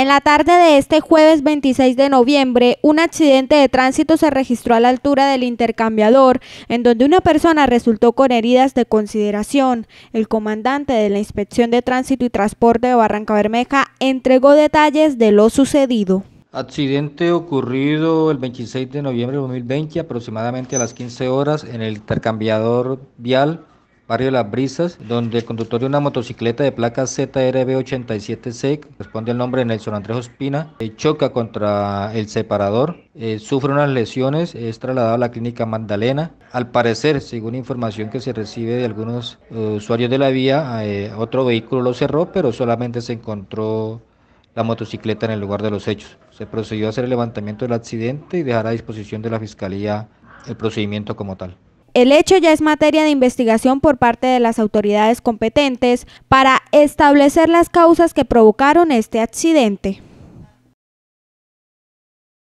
En la tarde de este jueves 26 de noviembre, un accidente de tránsito se registró a la altura del intercambiador, en donde una persona resultó con heridas de consideración. El comandante de la Inspección de Tránsito y Transporte de Barranca Bermeja entregó detalles de lo sucedido. Accidente ocurrido el 26 de noviembre de 2020, aproximadamente a las 15 horas, en el intercambiador vial barrio Las Brisas, donde el conductor de una motocicleta de placa ZRB87C, responde el nombre de Nelson Andrés Ospina, eh, choca contra el separador, eh, sufre unas lesiones, es trasladado a la clínica Magdalena. Al parecer, según información que se recibe de algunos eh, usuarios de la vía, otro vehículo lo cerró, pero solamente se encontró la motocicleta en el lugar de los hechos. Se procedió a hacer el levantamiento del accidente y dejar a disposición de la Fiscalía el procedimiento como tal. El hecho ya es materia de investigación por parte de las autoridades competentes para establecer las causas que provocaron este accidente.